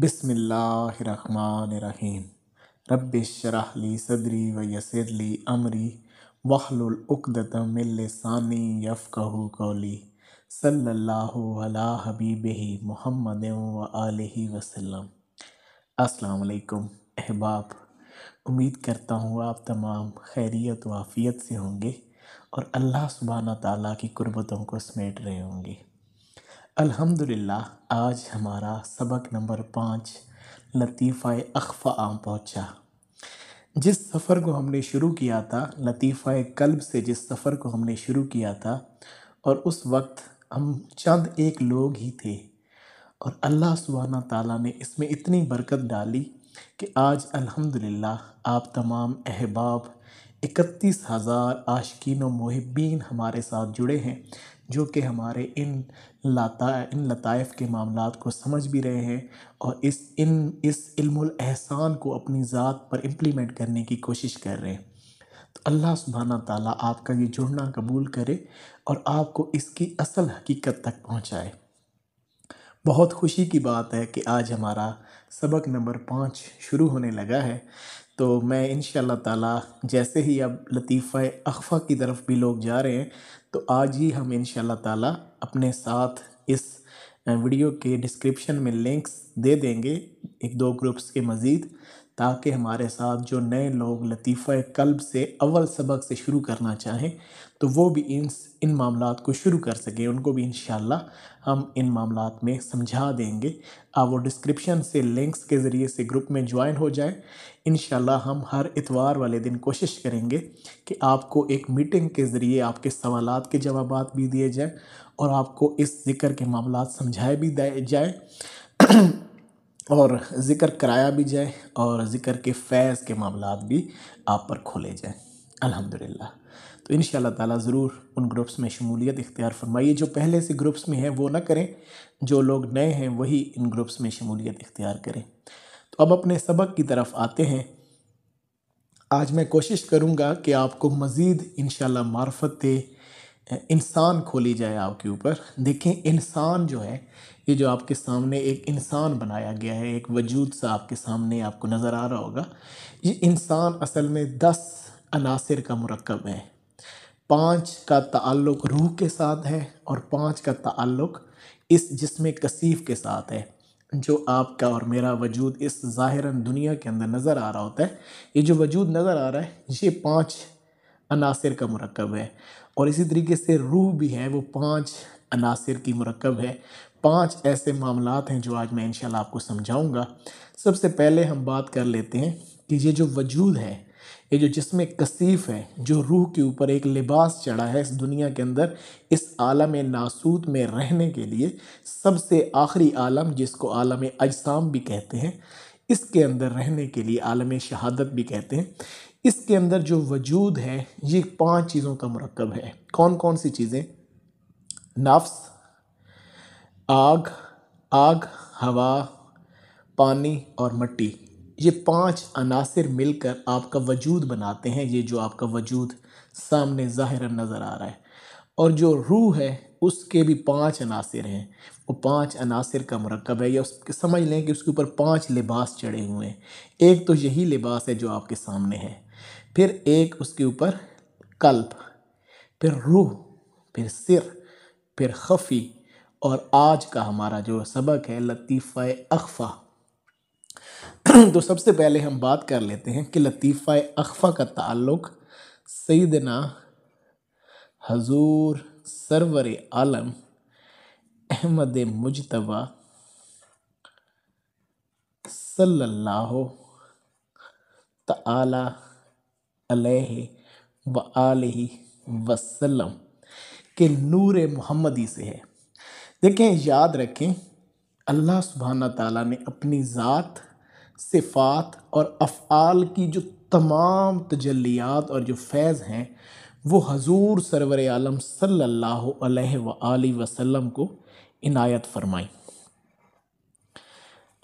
बिसमीम रबरहली सदरी व यसरली अमरी वहलुलदानी यफ़ू कौली सल्ला हबीब महमद वसलम असलकुम अहबाब उम्मीद करता हूँ आप तमाम खैरियत वाफ़ियत से होंगे और अल्लाह सुबहाना ताली की कुर्बतों को समेट रहे होंगे अल्हम्दुलिल्लाह आज हमारा सबक नंबर पाँच लतीफ़ा अखफ़ा आम पहुंचा जिस सफ़र को हमने शुरू किया था लतीफ़ा कल्ब से जिस सफ़र को हमने शुरू किया था और उस वक्त हम चंद एक लोग ही थे और अल्लाह सुबहाना ताला ने इसमें इतनी बरकत डाली कि आज अल्हम्दुलिल्लाह आप तमाम अहबाब इकतीस हज़ार आशकिन व महब्बीन हमारे साथ जुड़े हैं जो कि हमारे इन लता इन लताइफ़ के मामला को समझ भी रहे हैं और इस इन इस इल्मान को अपनी ज़ात पर इम्प्लीमेंट करने की कोशिश कर रहे हैं तो अल्लाह सुबहाना ताली आपका ये जुड़ना कबूल करे और आपको इसकी असल हकीकत तक पहुँचाए बहुत खुशी की बात है कि आज हमारा सबक नंबर पाँच शुरू होने लगा है तो मैं इन ताला जैसे ही अब लतीफ़ा अखफ़ा की तरफ भी लोग जा रहे हैं तो आज ही हम इन ताला अपने साथ इस वीडियो के डिस्क्रिप्शन में लिंक्स दे देंगे एक दो ग्रुप्स के मज़ीद ताकि हमारे साथ जो नए लोग लतीफ़ा कल्ब से अव्वल सबक से शुरू करना चाहें तो वो भी इन इन मामला को शुरू कर सकें उनको भी इन हम इन मामला में समझा देंगे आप वो डिस्क्रिप्शन से लिंक्स के ज़रिए से ग्रुप में ज्वाइन हो जाए इन हम हर इतवार वाले दिन कोशिश करेंगे कि आपको एक मीटिंग के ज़रिए आपके सवाल के जवाब भी दिए जाएँ और आपको इस ज़िक्र के मामला समझाए भी जाए और ज़िक्र कराया भी जाए और ज़िक्र के फैज़ के मामला भी आप पर खोले जाएँ अलहमदिल्ला तो इन ताला ज़रूर उन ग्रुप्स में शमूलियत इख्तियार फरमाइए जो पहले से ग्रुप्स में हैं वो ना करें जो लोग नए हैं वही इन ग्रुप्स में शमूलियत इख्तियार करें तो अब अपने सबक की तरफ आते हैं आज मैं कोशिश करूँगा कि आपको मज़ीद इन मार्फत इंसान खोली जाए आपके ऊपर देखें इंसान जो है ये जो आपके सामने एक इंसान बनाया गया है एक वजूद सा आपके सामने आपको नज़र आ रहा होगा ये इंसान असल में दस अनासर का मरकब है पाँच का ताल्लुक रूह के साथ है और पाँच का ताल्लुक इस जिसम कसीफ के साथ है जो आपका और मेरा वजूद इस ज़ाहिरन दुनिया के अंदर नज़र आ रहा होता है ये जो वजूद नज़र आ रहा है ये पाँच अनासर का मरकब है और इसी तरीके से रूह भी है वो पाँच अनासर की मरकब है पाँच ऐसे मामला हैं जो आज मैं इन आपको समझाऊँगा सबसे पहले हम बात कर लेते हैं कि ये जो वजूद है ये जो जिसम कसीफ़ है जो रूह के ऊपर एक लिबास चढ़ा है इस दुनिया के अंदर इस आलम नासूद में रहने के लिए सबसे आखिरी आलम जिसको आलम अजसाम भी कहते हैं इसके अंदर रहने के लिए आलम शहादत भी कहते हैं इसके अंदर जो वजूद है ये पांच चीज़ों का मरकब है कौन कौन सी चीज़ें नफ्स आग आग हवा पानी और मट्टी ये पांच अनासर मिलकर आपका वजूद बनाते हैं ये जो आपका वजूद सामने ज़ाहिर नज़र आ रहा है और जो रूह है उसके भी पांच अनासर हैं वो पांच अनासर का मरकब है या उसके समझ लें कि उसके ऊपर पांच लिबास चढ़े हुए हैं एक तो यही लिबास है जो आपके सामने है फिर एक उसके ऊपर कल्प फिर रूह फिर सिर फिर खफ़ी और आज का हमारा जो सबक है लतीफ़ अखफ़ा तो सबसे पहले हम बात कर लेते हैं कि लतीफ़ा अखफ़ा का ताल्लुक़ सईदना हजूर सरवर आलम अहमद मुजतबा सल्लल्लाहु ताला अलैहि व आलि वसल्लम के नूर मोहम्मदी से है देखें याद रखें अल्लाह सुबहाना ताला ने अपनी ज़ात सिफ़ात और अफ़ाल की जो तमाम तजलियात और जो फैज़ हैं वो हजूर सरवर आलम सल्लल्लाहु अलैहि व वसल्लम को इनायत फरमाई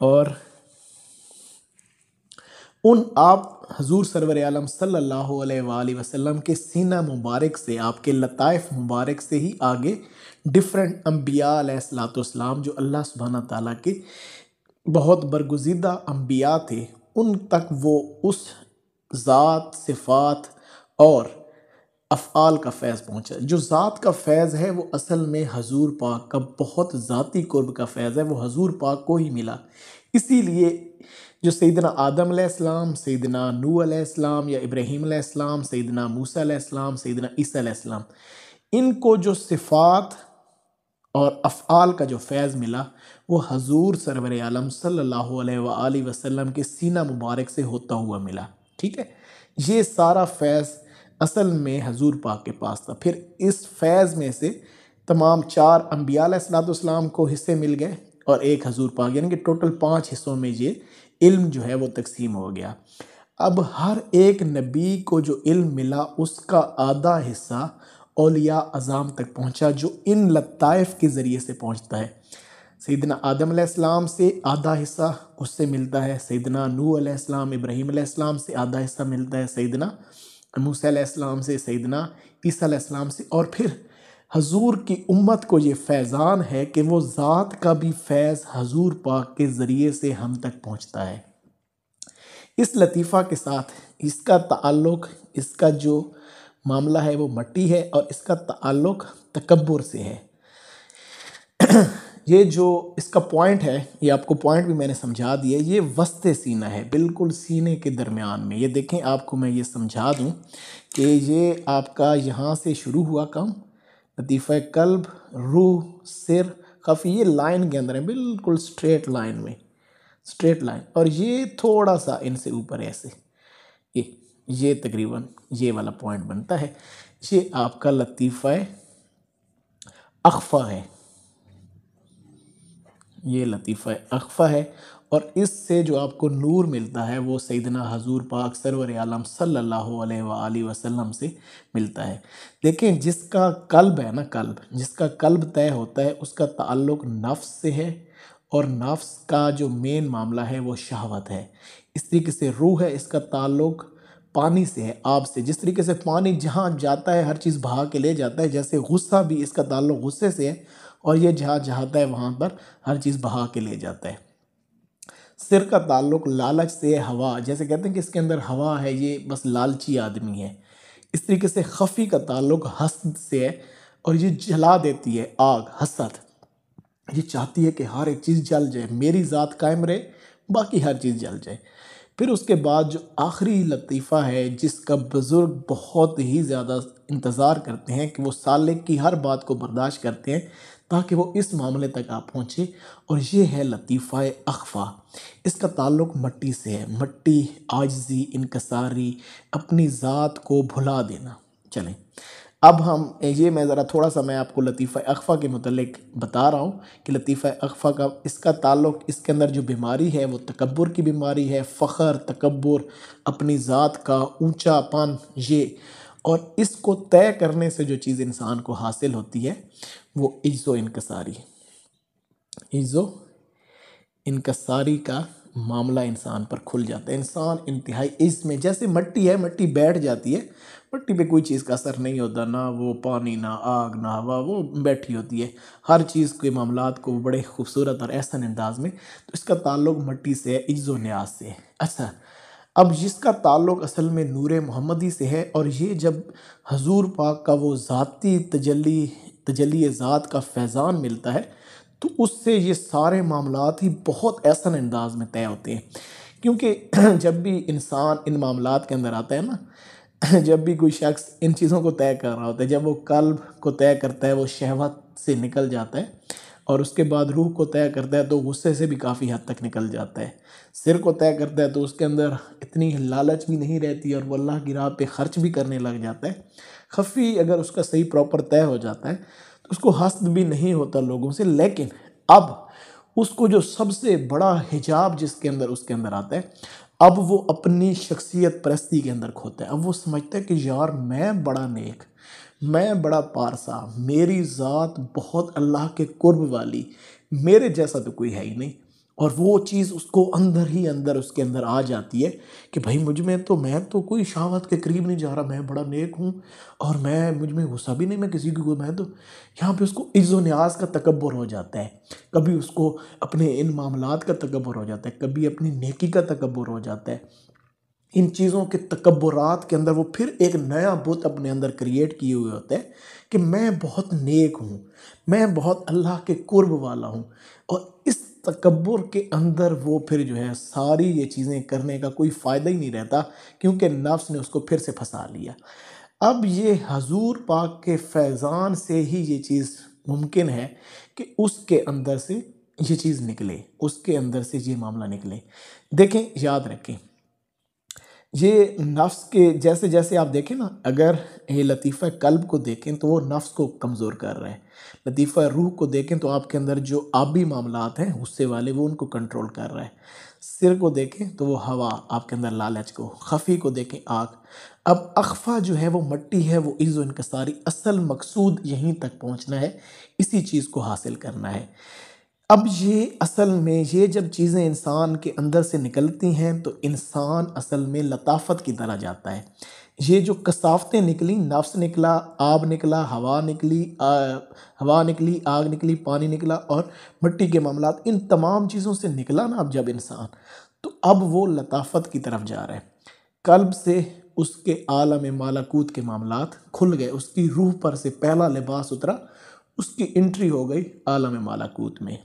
और उन आप हजूर सरवर आलम सल्लल्लाहु अलैहि वसल्लम के सीना मुबारक से आपके लताइफ मुबारक से ही आगे डिफरेंट अम्बिया सलाम जो अल्लाह सुबहाना ताली के बहुत बरगुजीदा अम्बिया थे उन तक वो उस ज़ात सिफ़ात और अफ़ाल का फैज़ पहुँचा जो ज़ात का फैज़ है वो असल में हजूर पाक का बहुत ज़ाती कुर्ब का फैज़ है वो हजूर पाक को ही मिला इसीलिए जो सैदना आदम आसमाम सैदना नू आसमाम या इब्राहीम सैदना मूसा सैदना ईसा आसमाम इनको जो सिफ़ात और अफ़ाल का जो फैज़ मिला वो हजूर सरवर आलम सल्लल्लाहु अलैहि वसल्लम के सीना मुबारक से होता हुआ मिला ठीक है ये सारा फैज़ असल में हजूर पाक के पास था फिर इस फैज़ में से तमाम चार अम्बियालाम को हिस्से मिल गए और एक हजूर पाक यानी कि टोटल पाँच हिस्सों में ये इल्म जो है वो तकसीम हो गया अब हर एक नबी को जो इल्म मिला उसका आधा हिस्सा अलिया अज़ाम तक पहुँचा जो इन लताइफ के ज़रिए से पहुँचता है सैदना आदम आसमाम से आधा हिस्सा उससे मिलता है सैदना नू आसमाम इब्राहीम आसमाम से आधा हिस्सा मिलता है सैदना मूसम से सैदना ईसीम से और फिर हजूर की उम्मत को ये फैज़ान है कि वो ज़ात का भी फैज़ हजूर पाक के ज़रिए से हम तक पहुँचता है इस लतीफ़ा के साथ इसका ताल्लुक़ इसका जो मामला है वो मट्टी है और इसका ताल्लुक तकबर से है ये जो इसका पॉइंट है ये आपको पॉइंट भी मैंने समझा दिया ये वस्त सीना है बिल्कुल सीने के दरमियान में ये देखें आपको मैं ये समझा दूँ कि ये आपका यहाँ से शुरू हुआ काम लतीफ़ कल्ब रूह सिर काफ़ी ये लाइन के अंदर है बिल्कुल स्ट्रेट लाइन में स्ट्रेट लाइन और ये थोड़ा सा इनसे ऊपर ऐसे ये तकरीबन ये वाला पॉइंट बनता है ये आपका लतीफ़ा अखफा है ये लतीफ़ा अखफा है और इससे जो आपको नूर मिलता है वो सैदना हजूर पाक सरवर आलम सल्ला अलैहि से मिलता है देखें जिसका कल्ब है ना कल्ब जिसका कल्ब तय होता है उसका ताल्लुक नफ्स से है और नफ्स का जो मेन मामला है वो शहावत है इस तरीके से रूह है इसका ताल्लुक पानी से है आब से जिस तरीके से पानी जहाँ जाता है हर चीज़ बहा के ले जाता है जैसे गुस्सा भी इसका ताल्लुक गुस्से से है और ये जहाँ जाता है वहाँ पर हर चीज़ बहा के ले जाता है सिर का ताल्लुक लालच से हवा जैसे कहते हैं कि इसके अंदर हवा है ये बस लालची आदमी है इस तरीके से खफ़ी का ताल्लुक हसद से है और ये जला देती है आग हसद ये चाहती है कि हर एक चीज़ जल जाए मेरी ज़ात कायम रहे बाकी हर चीज़ जल जाए फिर उसके बाद जो आखिरी लतीफ़ा है जिसका बुज़ुर्ग बहुत ही ज़्यादा इंतज़ार करते हैं कि वो साले की हर बात को बर्दाश्त करते हैं ताकि वो इस मामले तक आप पहुँचे और ये है लतीफ़ा अखफा इसका ताल्लुक मट्टी से है मट्टी आजजी इनकसारी अपनी ज़ात को भुला देना चलें अब हम ये मैं ज़रा थोड़ा सा मैं आपको लतीफ़ा अखफ़ा के मतलब बता रहा हूँ कि लतीफ़ा अखफ़ा का इसका ताल्लुक इसके अंदर जो बीमारी है वो तकबर की बीमारी है फ़खर तकबर अपनी ज़ात का ऊँचा पन ये और इसको तय करने से जो चीज़ इंसान को हासिल होती है वो इज़ो इनकसारी इज़ो इनकसारी का मामला इंसान पर खुल जाता है इंसान इंतहाई इसमें में जैसे मट्टी है मट्टी बैठ जाती है मट्टी पे कोई चीज़ का असर नहीं होता ना वो पानी ना आग ना हवा वो बैठी होती है हर चीज़ के मामला को बड़े खूबसूरत और एहसन अंदाज में तो इसका ताल्लुक मट्टी से है इज्जो न्याज से है अच्छा अब जिसका ताल्लुक असल में नूर मोहम्मदी से है और ये जब हजूर पाक का वो ज़ाती तजली तजली ज़ात का फैज़ान मिलता है तो उससे ये सारे मामला ही बहुत ऐसा अंदाज में तय होते हैं क्योंकि जब भी इंसान इन मामला के अंदर आता है ना जब भी कोई शख्स इन चीज़ों को तय कर रहा होता है जब वो कल्ब को तय करता है वो शहवत से निकल जाता है और उसके बाद रूह को तय करता है तो गुस्से से भी काफ़ी हद तक निकल जाता है सिर को तय करता है तो उसके अंदर इतनी लालच भी नहीं रहती और वो अल्लाह की राह पे खर्च भी करने लग जाता है खफ़ी अगर उसका सही प्रॉपर तय हो जाता है उसको हस्त भी नहीं होता लोगों से लेकिन अब उसको जो सबसे बड़ा हिजाब जिसके अंदर उसके अंदर आता है अब वो अपनी शख्सियत परस्ती के अंदर खोता है अब वो समझता है कि यार मैं बड़ा नेक मैं बड़ा पारसा मेरी ज़ात बहुत अल्लाह के कुर्ब वाली मेरे जैसा तो कोई है ही नहीं और वो चीज़ उसको अंदर ही अंदर उसके अंदर आ जाती है कि भाई मुझ में तो मैं तो कोई शहावत के करीब नहीं जा रहा मैं बड़ा नेक हूँ और मैं मुझ में गुस्सा भी नहीं मैं किसी की मैं तो यहाँ पे उसको इज़्ज़ न्याज का तकबर हो जाता है कभी उसको अपने इन मामला का तकबर हो जाता है कभी अपनी नेकी का तकबर हो जाता है इन चीज़ों के तकबरात के अंदर वो फिर एक नया बुत अपने अंदर क्रिएट किए हुए होते हैं कि मैं बहुत नेक हूँ मैं बहुत अल्लाह के कुर्ब वाला हूँ और इस तकबर के अंदर वो फिर जो है सारी ये चीज़ें करने का कोई फ़ायदा ही नहीं रहता क्योंकि नफ्स ने उसको फिर से फंसा लिया अब ये हजूर पाक के फैज़ान से ही ये चीज़ मुमकिन है कि उसके अंदर से ये चीज़ निकले उसके अंदर से ये मामला निकले देखें याद रखें ये नफ्स के जैसे जैसे आप देखें ना अगर ये लतीफ़ा कल्ब को देखें तो वो नफ्स को कमज़ोर कर रहा है लतीफ़ा रूह को देखें तो आपके अंदर जो आबी मामलात हैं गुस्से वाले वो उनको कंट्रोल कर रहा है सिर को देखें तो वो हवा आपके अंदर लालच को खफ़ी को देखें आग अब अखफा जो है वो मट्टी है वो इज़ो इनकसारी असल मकसूद यहीं तक पहुँचना है इसी चीज़ को हासिल करना है अब ये असल में ये जब चीज़ें इंसान के अंदर से निकलती हैं तो इंसान असल में लताफत की तरह जाता है ये जो कसाफतें निकली नफ्स निकला आब निकला हवा निकली आ, हवा निकली आग निकली पानी निकला और मिट्टी के मामला इन तमाम चीज़ों से निकला ना अब जब इंसान तो अब वो लताफत की तरफ जा रहा है कल्ब से उसके आलम मालाकूत के मामला खुल गए उसकी रूह पर से पहला लिबास उतरा उसकी एंट्री हो गई आलम मालाकूत में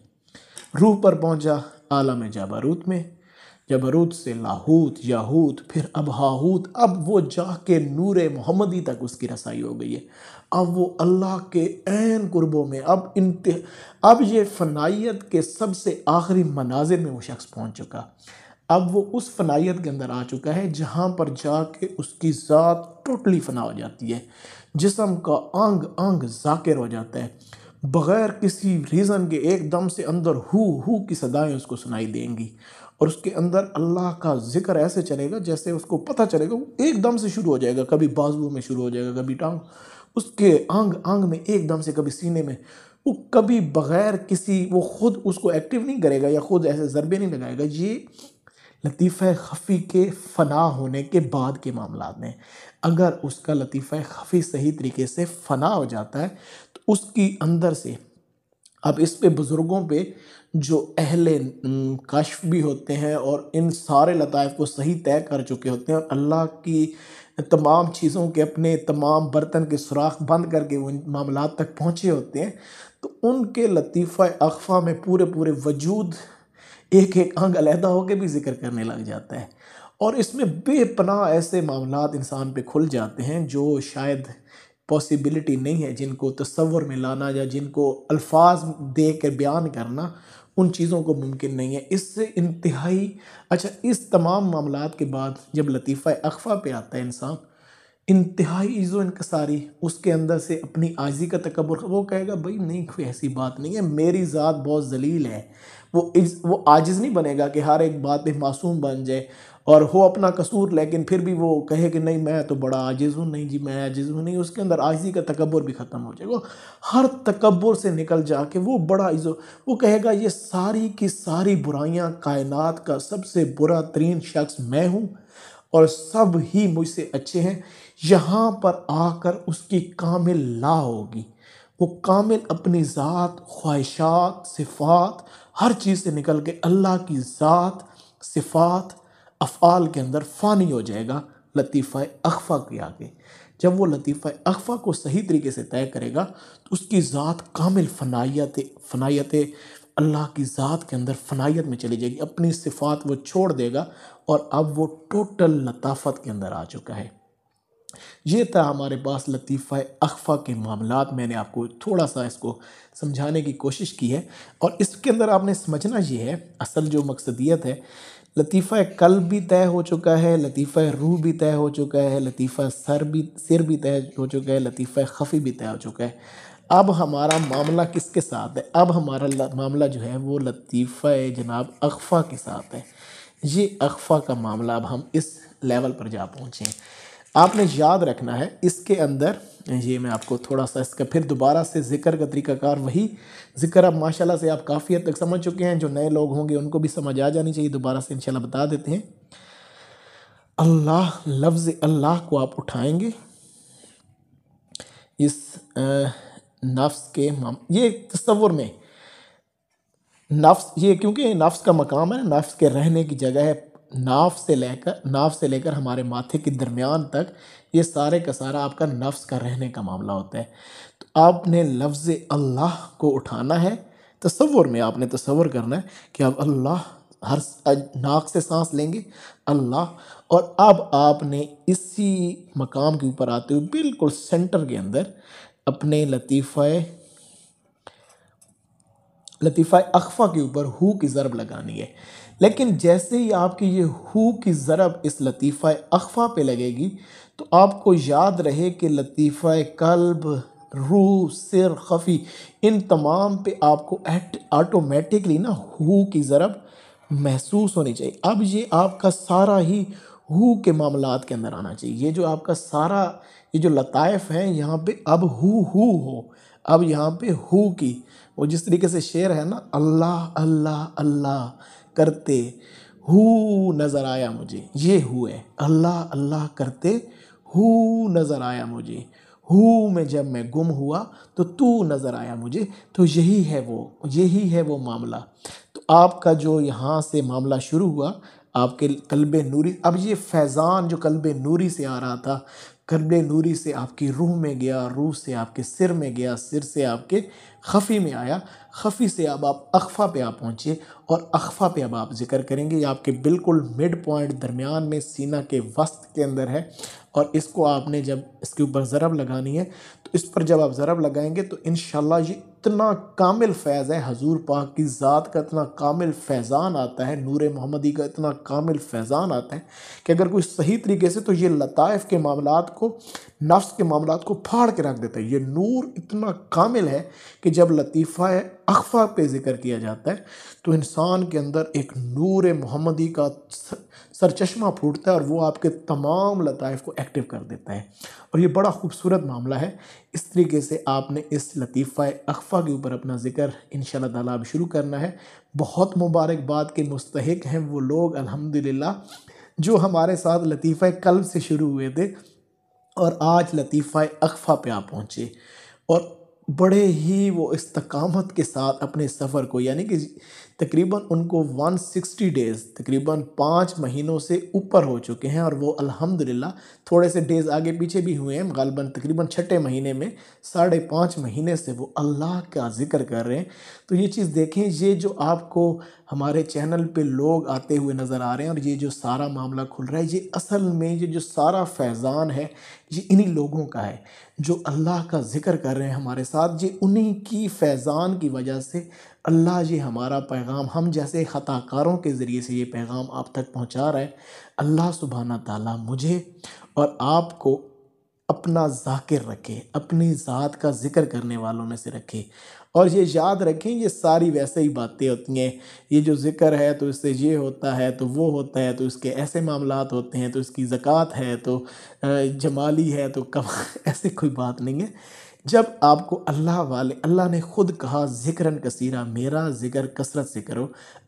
रूह पर पहुंचा आला में जाबारूत में जबरूत से लाहूत याहूत फिर अब हाहूत अब वो जाके नूर मोहम्मदी तक उसकी रसाई हो गई है अब वो अल्लाह के एन कुर्बों में अब इंत अब ये फनाइत के सबसे आखिरी मनाजिर में वो शख्स पहुंच चुका अब वो उस फनाइत के अंदर आ चुका है जहाँ पर जाके उसकी ज़ात टोटली फना हो जाती है जिसम का अंग अंग जाकिर हो जाता है बग़ैर किसी रीज़न के एकदम से अंदर हु हु की सदाएं उसको सुनाई देंगी और उसके अंदर अल्लाह का जिक्र ऐसे चलेगा जैसे उसको पता चलेगा वो एकदम से शुरू हो जाएगा कभी बाजुओं में शुरू हो जाएगा कभी टांग उसके आंग आंग में एकदम से कभी सीने में वो कभी बग़ैर किसी वो ख़ुद उसको एक्टिव नहीं करेगा या ख़ुद ऐसे ज़रबे नहीं लगाएगा ये लतीफ़ खफ़ी के फ़ना होने के बाद के मामला में अगर उसका लतीफ़ खफ़ी सही तरीके से फ़ना हो जाता है तो उसकी अंदर से अब इस पे बुज़ुर्गों पे जो अहले कश्फ भी होते हैं और इन सारे लताइफ को सही तय कर चुके होते हैं और अल्लाह की तमाम चीज़ों के अपने तमाम बर्तन के सुराख बंद करके उन मामला तक पहुँचे होते हैं तो उनके लतीफ़ा अखफा में पूरे पूरे वजूद एक एक अंग अलहदा होकर भी जिक्र करने लग जाता है और इसमें बेपनाह ऐसे मामला इंसान पे खुल जाते हैं जो शायद पॉसिबिलिटी नहीं है जिनको तस्वर में लाना या जिनको अल्फाज दे कर बयान करना उन चीज़ों को मुमकिन नहीं है इससे इंतहाई अच्छा इस तमाम मामला के बाद जब लतीफ़ा अखफा पे आता है इंसान इंतहाई ईज़ो इनकसारी उसके अंदर से अपनी आजी का तकबर वो कहेगा भाई नहीं कोई ऐसी बात नहीं है मेरी ज़ात बहुत जलील है वो इज वो आजिज़ नहीं बनेगा कि हर एक बात पे मासूम बन जाए और हो अपना कसूर लेकिन फिर भी वो कहे कि नहीं मैं तो बड़ा आजिज़ हूँ नहीं जी मैं आजिज़ हूँ नहीं उसके अंदर आजी का तकबर भी ख़त्म हो जाएगा हर तकबर से निकल जा के वो बड़ा इज़ो वो कहेगा ये सारी की सारी बुराइयाँ कायनात का सबसे बुरा तरीन शख्स मैं हूँ और सब ही मुझसे अच्छे हैं यहाँ पर आकर उसकी कामिल ला होगी वो कामिल अपनी ज़ात ख्वाहिशात सिफात हर चीज़ से निकल के अल्लाह की ज़ात सिफात अफ़ाल के अंदर फ़ानी हो जाएगा लतीफ़ा अखफ़ा के आगे जब वो लतीफ़ा अखफ़ा को सही तरीके से तय करेगा तो उसकी ज़ात कामिल फनाइत फनाइत अल्लाह की ज़ात के अंदर फनाइत में चली जाएगी अपनी सिफात वो छोड़ देगा और अब वो टोटल लताफत के अंदर आ चुका है ये था हमारे पास लतीफ़ा अखफ़ा के मामला मैंने आपको थोड़ा सा इसको समझाने की कोशिश की है और इसके अंदर आपने समझना ये है असल जो मकसदियत है लतीफ़ा कल भी तय हो चुका है लतीफ़ा रूह भी तय हो चुका है लतीफ़ा सर भी सिर भी तय हो चुका है लतीफ़ा खफ़ी भी तय हो चुका है अब हमारा मामला किसके साथ है अब हमारा मामला जो है वो लतीफ़ा जनाब अखफ़ा के साथ है ये अखफ़ा का मामला अब हम इस लेवल पर जा पहुँचे हैं आपने याद रखना है इसके अंदर ये मैं आपको थोड़ा सा इसका फिर दोबारा से जिक्र का तरीकाकार वही जिक्र अब माशाल्लाह से आप काफ़ी हद तक समझ चुके हैं जो नए लोग होंगे उनको भी समझ आ जानी चाहिए दोबारा से इंशाल्लाह बता देते हैं अल्लाह लफ्ज़ अल्लाह को आप उठाएंगे इस नफ्स के माम ये तस्वुर में नफ्स ये क्योंकि नफ्स का मकाम है नफ्स के रहने की जगह है नाफ से लेकर नाफ से लेकर हमारे माथे के दरमियान तक ये सारे का सारा आपका नफ्स का रहने का मामला होता है तो आपने लफ्ज़ अल्लाह को उठाना है तस्वुर में आपने तस्वुर करना है कि अब अल्लाह हर नाक से सांस लेंगे अल्लाह और अब आपने इसी मकाम के ऊपर आते हुए बिल्कुल सेंटर के अंदर अपने लतीफ़ा लतीफ़ा अखफा के ऊपर हु की ज़रब लगानी है लेकिन जैसे ही आपकी ये हु की ज़रब इस लतीफ़ा अखफा पे लगेगी तो आपको याद रहे कि लतीफ़ा कल्ब रू सिर खफ़ी इन तमाम पे आपको आटोमेटिकली ना हु की ज़रब महसूस होनी चाहिए अब ये आपका सारा ही हु के मामला के अंदर आना चाहिए ये जो आपका सारा ये जो लताइफ़ हैं यहाँ पे अब हु हु हो अब यहाँ पे हु की वो जिस तरीके से शेर है ना अल्लाह अल्लाह अल्लाह करते हु नज़र आया मुझे ये हुए अल्लाह अल्लाह करते हु नज़र आया मुझे हु में जब मैं गुम हुआ तो तू नज़र आया मुझे तो यही है वो यही है वो मामला तो आपका जो यहाँ से मामला शुरू हुआ आपके कल्ब नूरी अब ये फैज़ान जो कल्ब नूरी से आ रहा था कर्ब नूरी से आपकी रूह में गया रूह से आपके सिर में गया सिर से आपके खफ़ी में आया खफ़ी से अब आप अखफ़ा पे आप पहुँचे और अखफ़ा पे अब आप जिक्र करेंगे ये आपके बिल्कुल मिड पॉइंट दरमियान में सीना के वस्त के अंदर है और इसको आपने जब इसके ऊपर ज़रब लगानी है तो इस पर जब आप ज़रब लगाएंगे तो इन ये इतना कामिल फैज़ है हजूर पाक की ज़ात का इतना कामिल फैज़ान आता है नूर मोहम्मदी का इतना कामिल फैज़ान आता है कि अगर कोई सही तरीके से तो ये लताइफ के मामला को नफ्स के मामला को फाड़ के रख देता है ये नूर इतना कामिल है कि जब लतीफ़ा है अखफा पे ज़िक्र किया जाता है तो इंसान के अंदर एक नूर मोहम्मदी का सरचश्मा फूटता है और वो आपके तमाम लताइफ को एक्टिव कर देता है और ये बड़ा खूबसूरत मामला है इस तरीके से आपने इस लतीफ़ा अखफा के ऊपर अपना ज़िक्र इन ताला शुरू करना है बहुत मुबारकबाद के मुस्तक हैं वो लोग अल्हम्दुलिल्लाह जो हमारे साथ लतीफ़ा कल से शुरू हुए थे और आज लतीफ़ा अखफा पे आप पहुँचे और बड़े ही वो इस्तकामत के साथ अपने सफ़र को यानी कि तकरीबन उनको 160 डेज़ तकरीबन पाँच महीनों से ऊपर हो चुके हैं और वो अल्हम्दुलिल्लाह थोड़े से डेज़ आगे पीछे भी हुए हैं गालबा तकरीबन छठे महीने में साढ़े पाँच महीने से वो अल्लाह का ज़िक्र कर रहे हैं तो ये चीज़ देखें ये जो आपको हमारे चैनल पे लोग आते हुए नज़र आ रहे हैं और ये जो सारा मामला खुल रहा है ये असल में ये जो सारा फैज़ान है ये इन्हीं लोगों का है जो अल्लाह का ज़िक्र कर रहे हैं हमारे साथ ये उन्हीं की फैज़ान की वजह से अल्लाह ये हमारा पैगाम हम जैसे ख़ताकारों के ज़रिए से ये पैगाम आप तक पहुंचा रहा है अल्लाह सुबहाना ताला मुझे और आपको अपना जाकिर रखे अपनी ज़ात का ज़िक्र करने वालों में से रखे और ये याद रखें ये सारी वैसे ही बातें होती हैं ये जो ज़िक्र है तो इससे ये होता है तो वो होता है तो इसके ऐसे मामला होते हैं तो इसकी ज़क़़त है तो जमाली है तो कमा ऐसी कोई बात नहीं है जब आपको अल्लाह वाले अल्लाह ने ख़ुद कहा ज़िक्रन कसीरा मेरा ज़िक्र कसरत से करो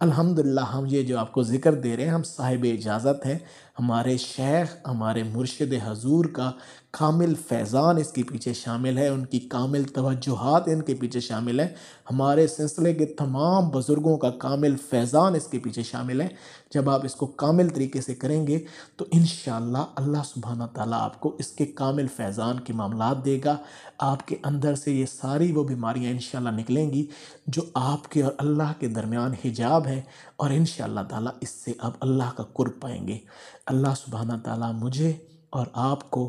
अल्हम्दुलिल्लाह हम ये जो आपको ज़िक्र दे रहे हैं हम साहिब इजाज़त हैं हमारे शेख हमारे मुर्शद हजूर का कामिल फैज़ान इसके पीछे शामिल है उनकी कामिल तोजुहत इनके पीछे शामिल है हमारे सिलसिले के तमाम बुज़ुर्गों का कामिल फैज़ान इसके पीछे शामिल है जब आप इसको कामिल तरीके से करेंगे तो इन अल्लाह सुबहाना ताली आपको इसके कामिल फैज़ान के मामला देगा आपके अंदर से ये सारी वो बीमारियाँ इन निकलेंगी जो आपके और अल्लाह के दरमियान हिजाब है और इन ताला इससे आप अल्लाह का कुर पाएंगे अल्लाह सुबहाना ताला मुझे और आपको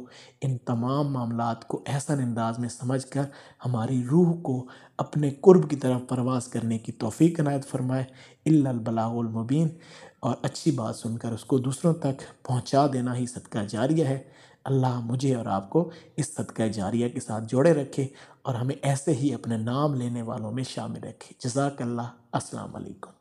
इन तमाम मामला को एहसन अंदाज में समझ कर हमारी रूह को अपने कुर्ब की तरफ परवास करने की तोफ़ी अनायत फरमाए इल्लाबलामुबीन और अच्छी बात सुनकर उसको दूसरों तक पहुंचा देना ही सदका जारिया है अल्लाह मुझे और आपको इस सदका जारिया के साथ जोड़े रखे और हमें ऐसे ही अपने नाम लेने वालों में शामिल रखे जजाकल्ला असलकम